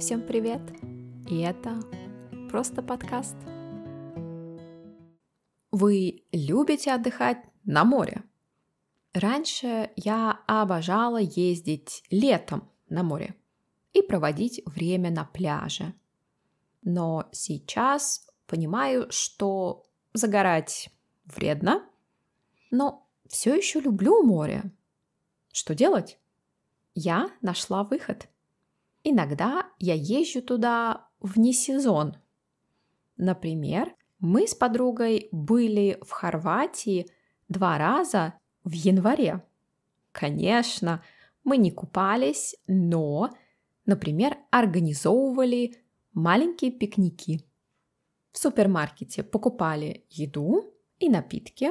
Всем привет! И это просто подкаст. Вы любите отдыхать на море? Раньше я обожала ездить летом на море и проводить время на пляже. Но сейчас понимаю, что загорать вредно, но все еще люблю море. Что делать? Я нашла выход – Иногда я езжу туда вне сезон. Например, мы с подругой были в Хорватии два раза в январе. Конечно, мы не купались, но, например, организовывали маленькие пикники. В супермаркете покупали еду и напитки,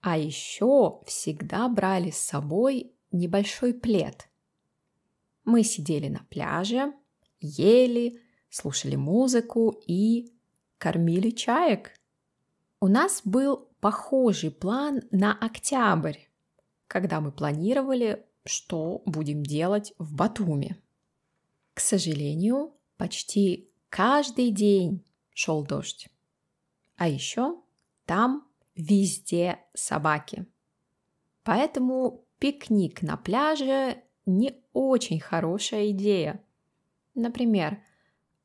а еще всегда брали с собой небольшой плед – мы сидели на пляже, ели, слушали музыку и кормили чаек. У нас был похожий план на октябрь, когда мы планировали, что будем делать в Батуми. К сожалению, почти каждый день шел дождь. А еще там везде собаки. Поэтому пикник на пляже не очень хорошая идея. Например,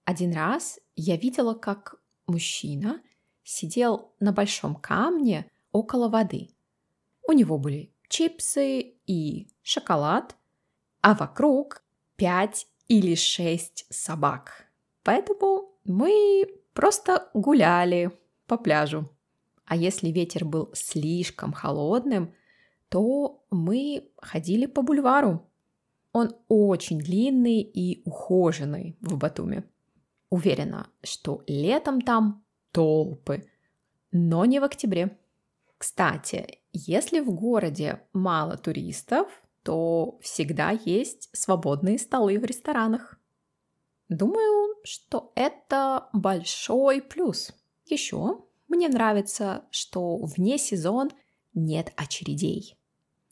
один раз я видела, как мужчина сидел на большом камне около воды. У него были чипсы и шоколад, а вокруг пять или шесть собак. Поэтому мы просто гуляли по пляжу. А если ветер был слишком холодным, то мы ходили по бульвару. Он очень длинный и ухоженный в Батуми. Уверена, что летом там толпы, но не в октябре. Кстати, если в городе мало туристов, то всегда есть свободные столы в ресторанах. Думаю, что это большой плюс. Еще мне нравится, что вне сезон нет очередей.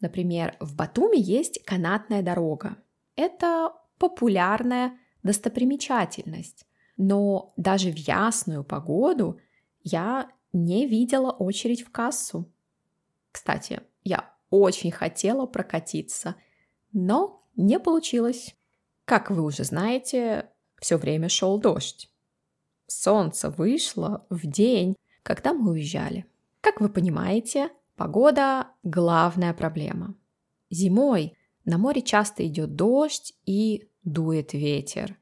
Например, в Батуми есть канатная дорога. Это популярная достопримечательность. Но даже в ясную погоду я не видела очередь в кассу. Кстати, я очень хотела прокатиться, но не получилось. Как вы уже знаете, все время шел дождь. Солнце вышло в день, когда мы уезжали. Как вы понимаете, Погода – главная проблема. Зимой на море часто идет дождь и дует ветер.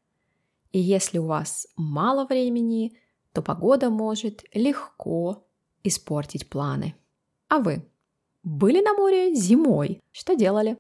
И если у вас мало времени, то погода может легко испортить планы. А вы? Были на море зимой? Что делали?